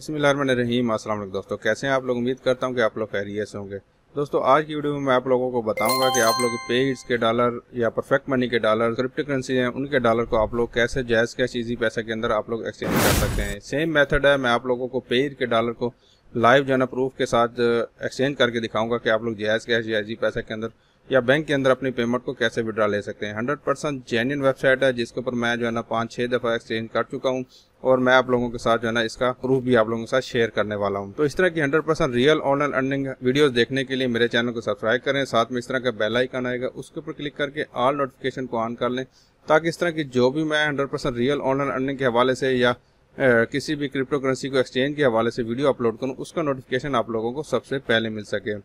अस्सलाम वालेकुम दोस्तों कैसे हैं आप लोग उम्मीद करता हूं कि आप लोग खैरियत से होंगे दोस्तों आज की वीडियो में मैं आप लोगों को बताऊंगा कि आप लोग पेड्स के डॉलर या परफेक्ट मनी के डॉलर क्रिप्टो करेंसी हैं उनके डॉलर को आप लोग कैसे जायज़ कैश ईजी पैसा के अंदर आप लोग एक्सचेंज कर सकते हैं सेम मेथड है मैं आप लोगों को पेड के डॉलर को लाइव जो है ना प्रूफ के साथ एक्सचेंज करके दिखाऊंगा कि आप लोग जायज़ कैश या इजी पैसा के अंदर या बैंक के अंदर अपनी पेमेंट को कैसे विड्रा ले सकते हैं हंड्रेड परसेंट जेन्यन वेबसाइट है जिसके ऊपर मैं जो है ना पाँच छः दफ़ा एक्सचेंज कर चुका हूँ और मैं आप लोगों के साथ जो है ना इसका प्रूफ भी आप लोगों के साथ शेयर करने वाला हूँ तो इस तरह की 100 percent real online earning videos देखने के लिए मेरे चैनल को सब्सक्राइब करें साथ में इस तरह का बेल आइकन आएगा उसके ऊपर क्लिक करके ऑल नोटिफिकेशन को ऑन कर लें ताकि इस तरह की जो भी मैं hundred percent real online earning के हवाले से या किसी भी क्रिप्टो करेंसी को एक्सचेंज के हवाले से वीडियो अपलोड करूँ उसका नोटिफिकेशन आप लोगों को सबसे पहले मिल सके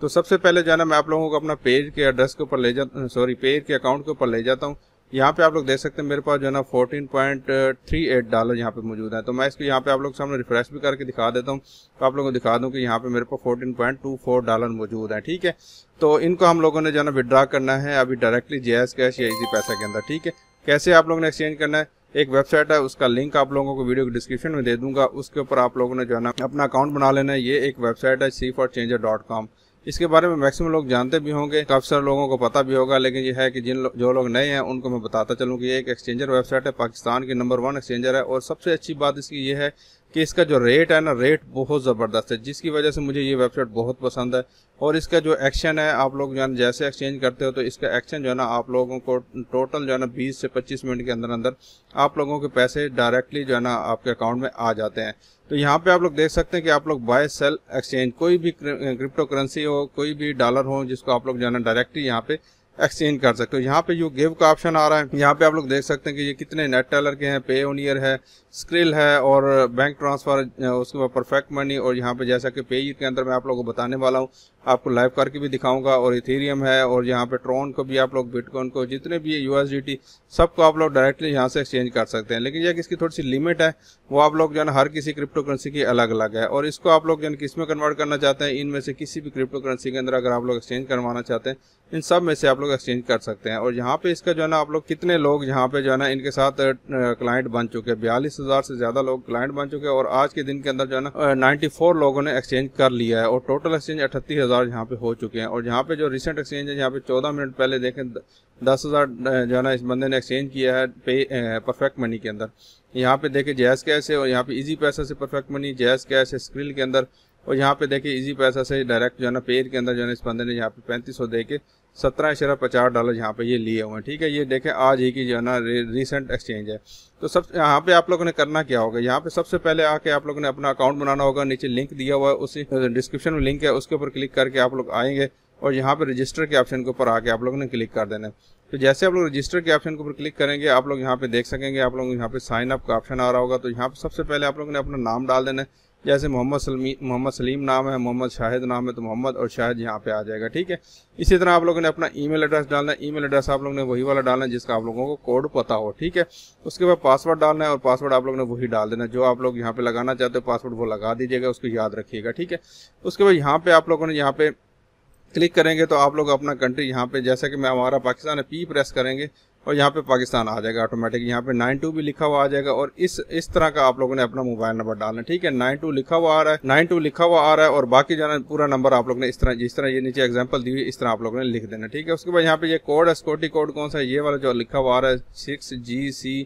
तो सबसे पहले जाना मैं आप लोगों को अपना पेज के एड्रेस के ऊपर ले जा सॉरी पेज के अकाउंट के ऊपर ले जाता हूँ यहाँ पे आप लोग देख सकते हैं मेरे पास जो है ना fourteen point three eight dollar यहाँ पे मौजूद है तो मैं इसको यहाँ पे आप लोग सामने रिफ्रेश भी करके दिखा देता हूँ तो आप लोगों को दिखा दूँ कि यहाँ पे मेरे पास fourteen point two four dollar मौजूद है ठीक है तो इनको हम लोगों ने जो है ना विदड्रा करना है अभी डायरेक्टली जे कैश या इसी पैसा के अंदर ठीक है कैसे आप लोगों ने एक्सचेंज करना है एक वेबसाइट है उसका लिंक आप लोगों को वीडियो के डिस्क्रिप्शन में दे दूंगा उसके ऊपर आप लोगों ने जो है ना अपना अकाउंट बना लेना है ये एक वेबसाइट है C for changer dot com इसके बारे में मैक्सिमम लोग जानते भी होंगे काफ़ी सारे लोगों को पता भी होगा लेकिन यह है कि जिन लो, जो लोग नए हैं उनको मैं बताता चलूँ कि एक एक्सचेंजर वेबसाइट है पाकिस्तान की नंबर वन एक्सचेंजर है और सबसे अच्छी बात इसकी यह है कि इसका जो रेट है ना रेट बहुत ज़बरदस्त है जिसकी वजह से मुझे ये वेबसाइट बहुत पसंद है और इसका जो एक्शन है आप लोग जो है जैसे एक्सचेंज करते हो तो इसका एक्शन जो है ना आप लोगों को टोटल जो है ना 20 से 25 मिनट के अंदर अंदर आप लोगों के पैसे डायरेक्टली जो है ना आपके अकाउंट में आ जाते हैं तो यहाँ पे आप लोग देख सकते हैं कि आप लोग बाय सेल एक्सचेंज कोई भी क्रिप्टो करेंसी हो कोई भी डॉलर हो जिसको आप लोग जो है ना डायरेक्टली यहाँ पे एक्सचेंज कर सकते हो यहाँ पे यू गिव का ऑप्शन आ रहा है यहाँ पे आप लोग देख सकते हैं कि ये कितने नेट टेलर के हैं पे ओनियर है स्क्रिल है और बैंक ट्रांसफर उसके बाद परफेक्ट मनी और यहाँ पे जैसा कि पे ईयर के अंदर मैं आप लोगों को बताने वाला हूँ आपको लाइव करके भी दिखाऊंगा और इथेरियम है और यहाँ पे ट्रॉन को भी आप लोग बिटकॉइन को जितने भी है यूएसडीटी सबको आप लोग डायरेक्टली यहाँ से एक्सचेंज कर सकते हैं लेकिन यह इसकी थोड़ी सी लिमिट है वो आप लोग जो है हर किसी क्रिप्टो करेंसी की अलग अलग है और इसको आप लोग जो है किस में कन्वर्ट करना चाहते हैं इनमें से किसी भी क्रिप्टो करेंसी के अंदर अगर आप लोग एक्सचेंज करवाना चाहते हैं इन सब में से आप लोग एक्सचेंज कर सकते हैं और यहाँ पे इसका जो है ना आप लोग कितने लोग यहाँ पे जो है ना इनके साथ क्लाइंट बन चुके हैं बयालीस हज़ार से ज़्यादा लोग क्लाइंट बन चुके हैं और आज के दिन के अंदर जो है ना नाइन्टी लोगों ने एक्सचेंज कर लिया है और टोटल एक्सचेंज अठतीस हज़ार यहाँ पे हो चुके हैं और यहाँ पे जो रिसेंट एक्सचेंज है यहाँ पे चौदह मिनट पहले देखें दस हज़ार जो है ना इस बंदे ने एक्सचेंज किया है पे परफेक्ट मनी के अंदर यहाँ पे देखें जैस कैश है और यहाँ पे इजी पैसा से परफेक्ट मनी जैस कैश है स्क्रिल के अंदर और यहाँ पे देखें इजी पैसा से डायरेक्ट जो है ना पेड़ के अंदर जो है इस बंदे ने यहाँ पे पैंतीस सौ दे के सत्रह शराब पचास डॉलर यहाँ पे ये लिए हुए हैं ठीक है ये देखें आज ही की जो है ना रिसेंट एक्सचेंज है तो सब यहाँ पे आप लोगों ने करना क्या होगा यहाँ पे सबसे पहले आके आप लोगों ने अपना अकाउंट बनाना होगा नीचे लिंक दिया हुआ है उसी डिस्क्रिप्शन में लिंक है उसके ऊपर क्लिक करके आप लोग आएंगे और यहाँ पे रजिस्टर के ऑप्शन के ऊपर आके आप लोगों ने क्लिक कर देना है तो जैसे आप लोग रजिस्टर के ऑप्शन के ऊपर क्लिक करेंगे आप लोग यहाँ पे देख सकेंगे आप लोगों यहाँ पे साइन अप का ऑप्शन आ रहा होगा तो यहाँ पे सबसे पहले आप लोगों ने अपना नाम डाल देना है जैसे मोहम्मद सलमी मोहम्मद सलीम नाम है मोहम्मद शाहिद नाम है तो मोहम्मद और शाहिद यहाँ पे आ जाएगा ठीक है इसी तरह आप लोगों ने अपना ईमेल एड्रेस डालना है ईमेल एड्रेस आप लोगों ने वही वाला डालना है जिसका आप लोगों को कोड पता हो ठीक है उसके बाद पासवर्ड डालना है और पासवर्ड आप लोगों ने वही डाल देना है जो आप लोग यहाँ पे लगाना चाहते हो पासवर्ड वो लगा दीजिएगा उसको याद रखिएगा ठीक है उसके बाद यहाँ पे आप लोगों ने यहाँ पे क्लिक करेंगे तो आप लोग अपना कंट्री यहाँ पे जैसा कि मैं हमारा पाकिस्तान है पी प्रेस करेंगे और यहाँ पे पाकिस्तान आ जाएगा ऑटोमेटिक यहाँ पे नाइन टू भी लिखा हुआ आ जाएगा और इस इस तरह का आप लोगों ने अपना मोबाइल नंबर डालना ठीक है नाइन टू लिखा हुआ आ रहा है नाइन टू लिखा हुआ आ रहा है और बाकी जो है पूरा नंबर आप लोग ने इस तरह जिस तरह ये नीचे एग्जाम्पल दी हुई इस तरह आप लोगों ने लिख देना ठीक है उसके बाद यहाँ पे ये कोड है सिक्योरिटी कोड कौन सा है ये वाला जो लिखा हुआ आ रहा है six G C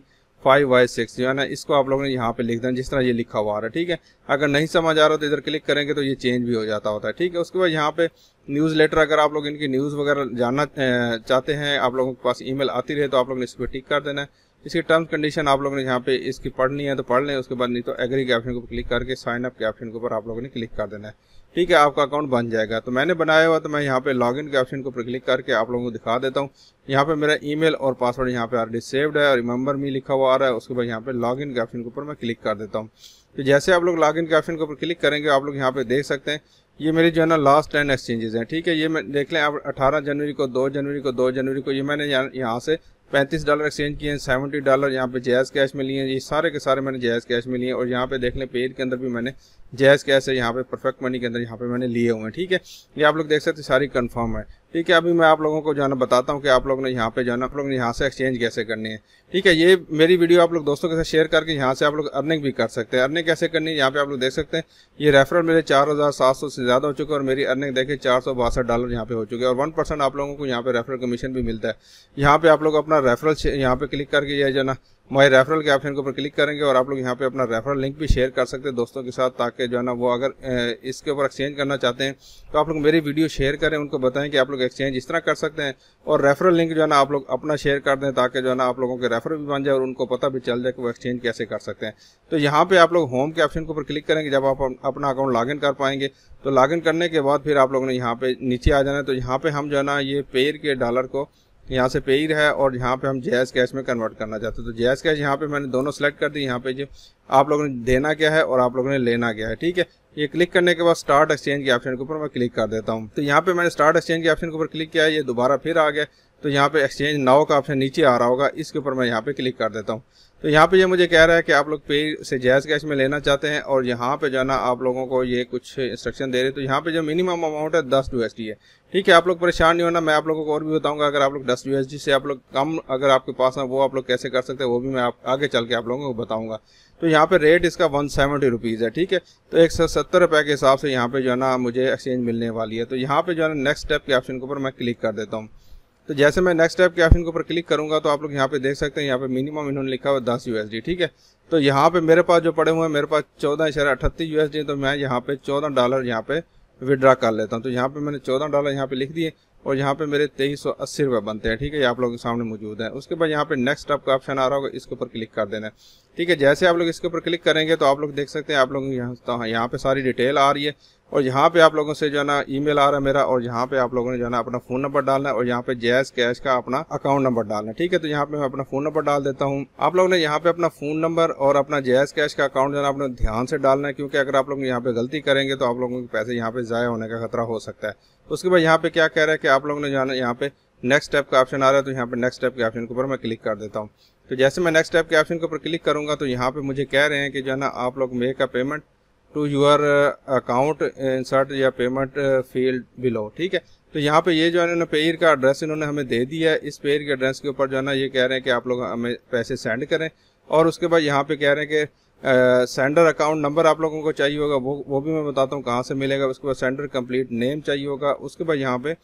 five Y six जो है ना इसको आप लोगों ने यहाँ पे लिख देना जिस तरह ये लिखा हुआ आ रहा है ठीक है अगर नहीं समझ आ रहा तो इधर क्लिक करेंगे तो ये चेंज भी हो जाता होता है ठीक है उसके बाद यहाँ पे न्यूज़ लेटर अगर आप लोग इनकी न्यूज़ वगैरह जानना चाहते हैं आप लोगों के पास ईमेल आती रहे तो आप लोग ने इस पर टिक कर देना है इसकी टर्म्स कंडीशन आप लोगों ने यहाँ पे इसकी पढ़नी है तो पढ़ लें उसके बाद नहीं तो एग्री के ऑप्शन को क्लिक करके साइन अप के ऑप्शन के ऊपर आप लोगों ने क्लिक कर देना है ठीक है आपका अकाउंट बन जाएगा तो मैंने बनाया हुआ तो मैं यहाँ पे लॉगिन के ऑप्शन को ऊपर क्लिक करके आप लोगों को दिखा देता हूँ यहाँ पे मेरा ईमेल और पासवर्ड यहाँ पे ऑलरेडी सेव्ड है और रिमेंबर मी लिखा हुआ आ रहा है उसके बाद यहाँ पे लॉगिन के ऑप्शन के ऊपर मैं क्लिक कर देता हूँ तो जैसे आप लोग लॉगिन के ऑप्शन के ऊपर क्लिक करेंगे आप लोग यहाँ पे देख सकते हैं ये मेरे जो है ना लास्ट टेन एक्सचेंजेस हैं ठीक है ये मैं देख लें आप 18 जनवरी को 2 जनवरी को 2 जनवरी को ये मैंने यहाँ से पैंतीस डॉलर एक्सचेंज किए हैं सेवेंटी डॉलर यहाँ पे जैज़ कैश में लिए हैं ये सारे के सारे मैंने जैज़ कैश में लिए हैं और यहाँ पे देख लें पेज के अंदर भी मैंने जैज़ कैश है यहाँ पे परफेक्ट मनी के अंदर यहाँ पे मैंने लिए हुए हैं ठीक है ये आप लोग देख सकते सारी कन्फर्म है ठीक है अभी मैं आप लोगों को जाना बताता हूँ कि आप लोग ने यहाँ पे जाना आप लोग ने यहाँ से एक्सचेंज कैसे करनी है ठीक है ये मेरी वीडियो आप लोग दोस्तों के साथ शेयर करके यहाँ से आप लोग अर्निंग भी कर सकते हैं अर्निंग कैसे करनी है यहाँ पे आप लोग देख सकते हैं ये रेफरल मेरे चार हज़ार सात सौ से ज़्यादा हो चुके हैं और मेरी अर्निंग देखे चार सौ बासठ डॉलर यहाँ पे हो चुके हैं और वन परसेंट आप लोगों को यहाँ पे रेफरल कमीशन भी मिलता है यहाँ पे आप लोग अपना रेफरल यहाँ पे क्लिक करके यह जो ना माई रेफरल के ऑप्शन के ऊपर क्लिक करेंगे और आप लोग यहाँ पे अपना रेफरल लिंक भी शेयर कर सकते हैं दोस्तों के साथ ताकि जो है ना वो अगर इसके ऊपर एक्सचेंज करना चाहते हैं तो आप लोग मेरी वीडियो शेयर करें उनको बताएं कि आप लोग एक्सचेंज इस तरह कर सकते हैं और रेफरल लिंक जो है ना आप लोग अपना शेयर कर दें ताकि जो है ना आप लोगों के रेफरल भी बन जाए और उनको पता भी चल जाए कि वो एक्सचेंज कैसे कर सकते हैं तो यहाँ पर आप लोग होम के ऑप्शन के ऊपर क्लिक करेंगे जब आप अपना अकाउंट लॉगिन कर पाएंगे तो लॉगिन करने के बाद फिर आप लोगों ने यहाँ पे नीचे आ जाना है तो यहाँ पे हम जो है ना ये पेयर के डॉलर को यहाँ से पेयर है और यहाँ पे हम जे कैश में कन्वर्ट करना चाहते हैं तो जे कैश यहाँ पे मैंने दोनों सेलेक्ट कर दी यहाँ पे जो आप लोगों ने देना क्या है और आप लोगों ने लेना क्या है ठीक है ये क्लिक करने के बाद स्टार्ट एक्सचेंज के ऑप्शन के ऊपर मैं क्लिक कर देता हूँ तो यहाँ पे मैंने स्टार्ट एक्सचेंज के ऑप्शन के ऊपर क्लिक किया है ये दोबारा फिर आ गया तो यहाँ पे एक्सचेंज नाव का ऑप्शन नीचे आ रहा होगा इसके ऊपर मैं यहाँ पे क्लिक कर देता हूँ तो यहाँ पे ये मुझे कह रहा है कि आप लोग पे से जैज़ कैश में लेना चाहते हैं और यहाँ पे जो है ना आप लोगों को ये कुछ इंस्ट्रक्शन दे रहे हैं तो यहाँ पे जो मिनिमम अमाउंट है दस यू है ठीक है आप लोग परेशान नहीं होना मैं आप लोगों को और भी बताऊंगा अगर आप लोग दस यू से आप लोग कम अगर आपके पास है वो आप लोग कैसे कर सकते हैं वो भी मैं आप, आगे चल के आप लोगों को बताऊंगा तो यहाँ पे रेट इसका वन सेवेंटी रुपीज़ है ठीक है तो एक सौ सत्तर रुपये के हिसाब से यहाँ पे जो है ना मुझे एक्सचेंज मिलने वाली है तो यहाँ पे जो है ना नेक्स्ट स्टेप के ऑप्शन के ऊपर मैं क्लिक कर देता हूँ तो जैसे मैं नेक्स्ट स्टेप के ऑप्शन के ऊपर क्लिक करूंगा तो आप लोग यहाँ पे देख सकते हैं यहाँ पे मिनिमम इन्होंने लिखा हुआ दस यूएसडी ठीक है तो यहाँ पे मेरे पास जो पड़े हुए हैं मेरे पास चौदह इशारा अठतीस यूएसडी तो मैं यहाँ पे चौदह डॉलर यहाँ पे विड्रा कर लेता हूँ तो यहाँ पे मैंने चौदह डॉलर यहाँ पे लिख दिए और यहाँ पे मेरे तेईस सौ अस्सी रुपये बनते हैं ठीक है ये आप लोगों के सामने मौजूद है उसके बाद यहाँ पे नेक्स्ट आपका ऑप्शन आ रहा होगा इसके ऊपर क्लिक कर देना है ठीक है जैसे आप लोग इसके ऊपर क्लिक करेंगे तो आप लोग देख सकते हैं आप लोग यहाँ यहाँ पे सारी डिटेल आ रही है और यहाँ पे आप लोगों से जो है ना ईमेल आ रहा है मेरा और यहाँ पे आप लोगों ने जो है ना अपना फोन नंबर डालना है और यहाँ पे जैस कैश का अपना अकाउंट नंबर डालना है ठीक है तो यहाँ पे मैं अपना फोन नंबर डाल देता हूँ आप लोगों ने यहाँ पे अपना फोन नंबर और अपना जैस कैश का अकाउंट जो है अपने ध्यान से डालना है क्योंकि अगर आप लोग यहाँ पे गलती करेंगे तो आप लोगों के पैसे यहाँ पे ज़ाया होने का खतरा हो सकता है उसके बाद यहाँ पे क्या कह रहा है कि आप लोगों ने जो है यहाँ पे नेक्स्ट स्टेप का ऑप्शन आ रहा है तो यहाँ पे नेक्स्ट स्टेप के ऑप्शन के ऊपर मैं क्लिक कर देता हूँ तो जैसे मैं नेक्स्ट स्टेप के ऑप्शन के ऊपर क्लिक करूंगा तो यहाँ पे मुझे कह रहे हैं कि जो है ना आप लोग मेक का payment to your account insert या पेमेंट फील्ड बिलो ठीक है तो यहाँ पे ये जो है ना पेयर का एड्रेस इन्होंने हमें दे दिया है इस पेयर के एड्रेस के ऊपर जो है ना ये कह रहे हैं कि आप लोग हमें पैसे सेंड करें और उसके बाद यहाँ पे कह रहे हैं कि सेंडर अकाउंट नंबर आप लोगों को चाहिए होगा वो वो भी मैं बताता हूँ कहाँ से मिलेगा उसके बाद सेंडर कंप्लीट नेम चाहिए होगा उसके बाद यहाँ पे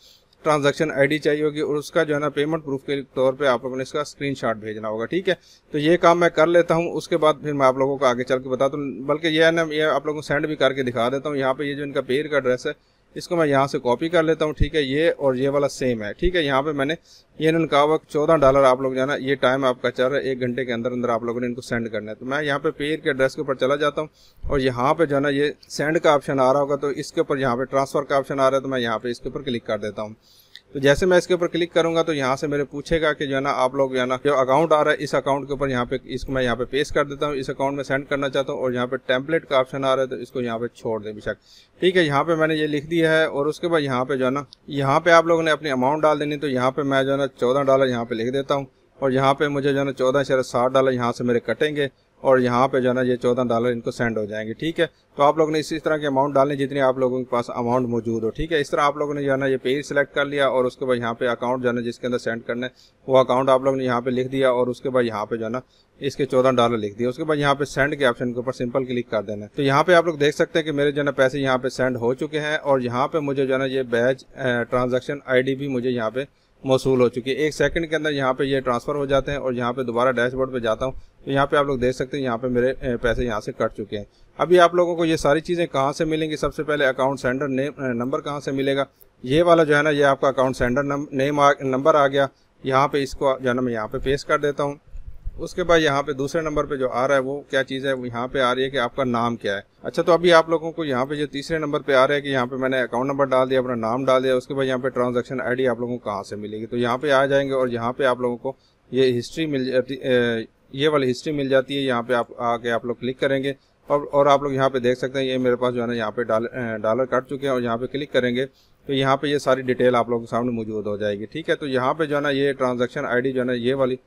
ट्रांजैक्शन आईडी चाहिए होगी और उसका जो है ना पेमेंट प्रूफ के तौर पे आप लोगों ने इसका स्क्रीनशॉट भेजना होगा ठीक है तो ये काम मैं कर लेता हूँ उसके बाद फिर मैं आप लोगों को आगे चल के बताता हूँ बल्कि ये है ना ये आप लोगों को सेंड भी करके दिखा देता हूँ यहाँ पे ये जो इनका पेयर का एड्रेस है इसको मैं यहाँ से कॉपी कर लेता हूँ ठीक है ये और ये वाला सेम है ठीक है यहाँ पे मैंने ये इन्होंने कहा हुआ चौदह डॉलर आप लोग जाना ये टाइम आपका चल रहा है एक घंटे के अंदर अंदर आप लोगों ने इनको सेंड करना है तो मैं यहाँ पे पेयर के एड्रेस के ऊपर चला जाता हूँ और यहाँ पे जो है ना ये सेंड का ऑप्शन आ रहा होगा तो इसके ऊपर यहाँ पे ट्रांसफर का ऑप्शन आ रहा है तो मैं यहाँ पे इसके ऊपर क्लिक कर देता हूँ तो जैसे मैं इसके ऊपर क्लिक करूंगा तो यहाँ से मेरे पूछेगा कि जो है ना आप लोग जो है ना जो अकाउंट आ रहा है इस अकाउंट के ऊपर यहाँ पे इसको मैं यहाँ पे पेस्ट कर देता हूँ इस अकाउंट में सेंड करना चाहता हूँ और यहाँ पे टेम्पलेट का ऑप्शन आ रहा है तो इसको यहाँ पे छोड़ दे बेशक ठीक है यहाँ पे मैंने ये लिख दिया है और उसके बाद यहाँ पे जो है ना यहाँ पे आप लोगों ने अपनी अमाउंट डाल देनी तो यहाँ पे मैं जो है ना चौदह डॉलर यहाँ पे लिख देता हूँ और यहाँ पे मुझे जो है ना चौदह शरह साठ डॉलर यहाँ से मेरे कटेंगे और यहाँ पे जो है ना ये चौदह डॉलर इनको सेंड हो जाएंगे ठीक है तो आप लोगों ने इसी तरह के अमाउंट डालने जितने आप लोगों के पास अमाउंट मौजूद हो ठीक है इस तरह आप लोगों ने जो है ना ये पेज सेलेक्ट कर लिया और उसके बाद यहाँ पे अकाउंट जो है ना जिसके अंदर सेंड करना है वो अकाउंट आप लोगों ने यहाँ पे लिख दिया और उसके बाद यहाँ पे जो है ना इसके चौदह डॉलर लिख दिया उसके बाद यहाँ पे सेंड के ऑप्शन के ऊपर सिंपल क्लिक कर देना है तो यहाँ पे आप लोग देख सकते हैं कि मेरे जो है पैसे यहाँ पे सेंड हो चुके हैं और यहाँ पे मुझे जो है ना ये बैच ट्रांजेक्शन आई भी मुझे यहाँ पे मौसू हो चुकी है एक सेकंड के अंदर यहाँ पे ये ट्रांसफ़र हो जाते हैं और यहाँ पे दोबारा डैशबोर्ड पे जाता हूँ तो यहाँ पे आप लोग देख सकते हैं यहाँ पे मेरे पैसे यहाँ से कट चुके हैं अभी आप लोगों को ये सारी चीज़ें कहाँ से मिलेंगी सबसे पहले अकाउंट सेंडर नेम नंबर कहाँ से मिलेगा ये वाला जो है ना ये आपका अकाउंट सेंडर नेम नंबर आ गया यहाँ पे इसको जो है ना मैं यहाँ पे पेश कर देता हूँ उसके बाद यहाँ पे दूसरे नंबर पे जो आ रहा है वो क्या चीज़ है वो यहाँ पे आ रही है कि आपका नाम क्या है अच्छा तो अभी आप लोगों को यहाँ पे जो तीसरे नंबर पे आ रहा है कि यहाँ पे मैंने अकाउंट नंबर डाल दिया अपना नाम डाल दिया उसके बाद यहाँ पे ट्रांजैक्शन आईडी आप लोगों को कहाँ से मिलेगी तो यहाँ पे आ जाएंगे और यहाँ पे आप लोगों को ये हिस्ट्री मिल जाती ये वाली हिस्ट्री मिल जाती है यहाँ पे आप आके आप लोग क्लिक करेंगे और और आप लोग यहाँ पे देख सकते हैं ये मेरे पास जो है ना यहाँ पे डॉलर डॉलर कट चुके हैं और यहाँ पे क्लिक करेंगे तो यहाँ पे ये सारी डिटेल आप लोगों के सामने मौजूद हो जाएगी ठीक है तो यहाँ पे जो है ना ये ट्रांजेक्शन आई जो है ना ये वाली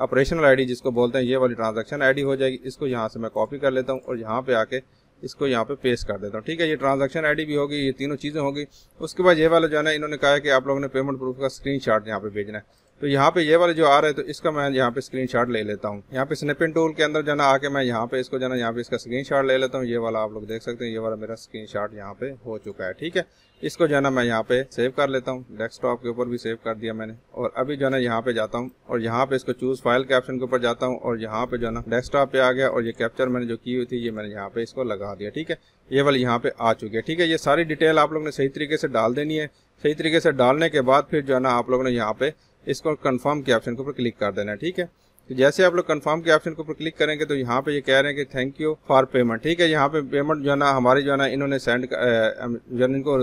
ऑपरेशनल आई जिसको बोलते हैं ये वाली ट्रांजेक्शन आई हो जाएगी इसको यहाँ से मैं कॉपी कर लेता हूँ और यहाँ पे आके इसको यहाँ पे पेस्ट कर देता हूँ ठीक है ये ट्रांजेक्शन आईडी भी होगी ये तीनों चीज़ें होगी उसके बाद ये वाला जो है ना इन्होंने कहा है कि आप लोगों ने पेमेंट प्रूफ का स्क्रीनशॉट यहाँ पे भेजना है तो यहाँ पे ये वाले जो आ रहे हैं तो इसका मैं यहाँ पे स्क्रीन शॉट ले लेता हूँ यहाँ पे स्नेपिन टूल के अंदर जाना आके मैं यहाँ पे इसको जाना यहाँ पे इसका स्क्रीनशॉट ले लेता हूँ ये वाला आप लोग देख सकते हैं ये वाला मेरा स्क्रीन शॉट यहाँ पे हो चुका है ठीक है इसको जो है ना मैं यहाँ पे सेव कर लेता हूँ डेस्कटॉप के ऊपर भी सेव कर दिया मैंने और अभी जो है ना यहाँ पे जाता हूँ और यहाँ पे इसको चूज फाइल के ऑप्शन के ऊपर जाता हूँ और यहाँ पे जो है ना डेस्कटॉप पे आ गया और ये कैप्चर मैंने जो की हुई थी ये मैंने यहाँ पे इसको लगा दिया ठीक है ये वाली यहाँ पे आ चुकी है ठीक है ये सारी डिटेल आप लोग ने सही तरीके से डाल देनी है सही तरीके से डालने के बाद फिर जो है ना आप लोगों ने यहाँ पे इसको कन्फर्म के ऑप्शन के ऊपर क्लिक कर देना ठीक है तो जैसे आप लोग कन्फर्म के ऑप्शन के ऊपर क्लिक करेंगे तो यहाँ पे ये यह कह रहे हैं कि थैंक यू फॉर पेमेंट ठीक है यहाँ पे पेमेंट जो है ना हमारी जो है ना इन्होंने सेंड जो है इनको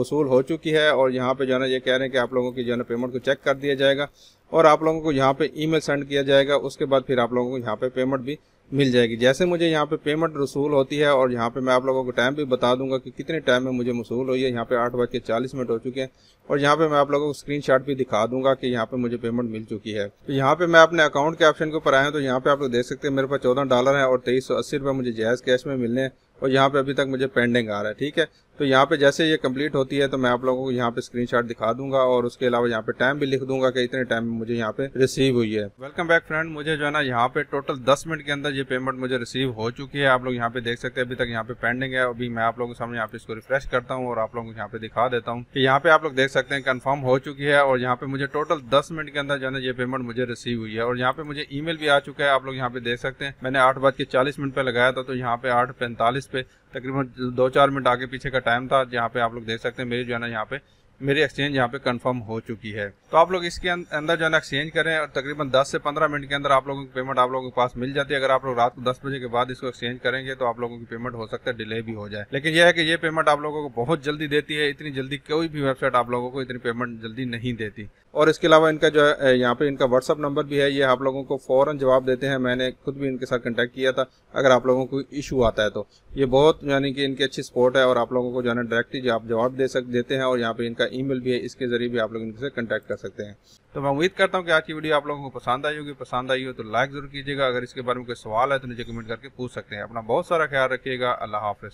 वसूल हो चुकी है और यहाँ पे जो है ना ये कह रहे हैं कि आप लोगों की जो है ना पेमेंट को चेक कर दिया जाएगा और आप लोगों को यहाँ पे ईमेल सेंड किया जाएगा उसके बाद फिर आप लोगों को यहाँ पे पेमेंट भी मिल जाएगी जैसे मुझे यहाँ पे पेमेंट रसूल होती है और यहाँ पे मैं आप लोगों को टाइम भी बता दूंगा कि कितने टाइम में मुझे मसूल हुई है यहाँ पे आठ बज के चालीस मिनट हो चुके हैं और यहाँ पे मैं आप लोगों को स्क्रीनशॉट भी दिखा दूंगा कि यहाँ पे मुझे पेमेंट मिल चुकी है तो यहाँ पे मैं अपने अकाउंट के ऑप्शन के ऊपर आया हूँ तो यहाँ पे आप लोग देख सकते हैं मेरे पास चौदह डॉलर है और तेईस सौ अस्सी रुपये मुझे जैज कैश में मिलने हैं और यहाँ पे अभी तक मुझे पेंडिंग आ रहा है ठीक है तो यहाँ पे जैसे ये कंप्लीट होती है तो मैं आप लोगों को यहाँ पे स्क्रीनशॉट दिखा दूंगा और उसके अलावा यहाँ पे टाइम भी लिख दूंगा कि इतने टाइम में मुझे यहाँ पे रिसीव हुई है वेलकम बैक फ्रेंड मुझे जो है ना यहाँ पे टोटल 10 मिनट के अंदर ये पेमेंट मुझे रिसीव हो चुकी है आप लोग यहाँ पे देख सकते हैं अभी तक यहाँ पे पेंडिंग है अभी मैं आप लोगों के सामने यहाँ पे इसको रिफ्रेश करता हूँ और आप लोगों को यहाँ पे दिखा देता हूँ की यहाँ पे आप लोग देख सकते हैं कन्फर्म हो चुकी है और यहाँ पे मुझे टोटल दस मिनट के अंदर जो है ना ये पेमेंट मुझे रिसीव हुई है और यहाँ पे मुझे ई भी आ चुका है आप लोग यहाँ पे देख सकते हैं मैंने आठ चालीस मिनट पे लगाया था तो यहाँ पे आठ पैंतालीस पे तकरीबन दो चार मिनट आगे पीछे टाइम था जहाँ पे आप लोग देख सकते हैं मेरी जो है ना यहाँ पे मेरी एक्सचेंज यहाँ पे कंफर्म हो चुकी है तो आप लोग इसके अं-, अंदर जो है ना एक्सचेंज करें और तकरीबन 10 से 15 मिनट के अंदर आप लोगों की पेमेंट आप लोगों के पास मिल जाती है अगर आप लोग रात को 10 बजे के बाद इसको एक्सचेंज करेंगे तो आप लोगों की पेमेंट हो सकता है डिले भी हो जाए लेकिन यह है कि ये पेमेंट आप लोगों को बहुत जल्दी देती है इतनी जल्दी कोई भी वेबसाइट आप लोगों को इतनी पेमेंट जल्दी नहीं देती और इसके अलावा इनका जो है यहाँ पे इनका व्हाट्सअप नंबर भी है ये आप लोगों को फ़ौरन जवाब देते हैं मैंने खुद भी इनके साथ कांटेक्ट किया था अगर आप लोगों को इशू आता है तो ये बहुत यानी कि इनकी अच्छी सपोर्ट है और आप लोगों को जो है डायरेक्टली आप जवाब दे सक देते हैं और यहाँ पे इनका ईमेल भी है इसके ज़रिए भी आप लोग इनसे कंटैक्ट कर सकते हैं तो मैं उम्मीद करता हूँ कि आज की वीडियो आप लोगों को पसंद आई होगी पसंद आई हो तो लाइक ज़रूर कीजिएगा अगर इसके बारे में कोई सवाल है तो नीचे कमेंट करके पूछ सकते हैं अपना बहुत सारा ख्याल रखिएगा अल्लाह हाफि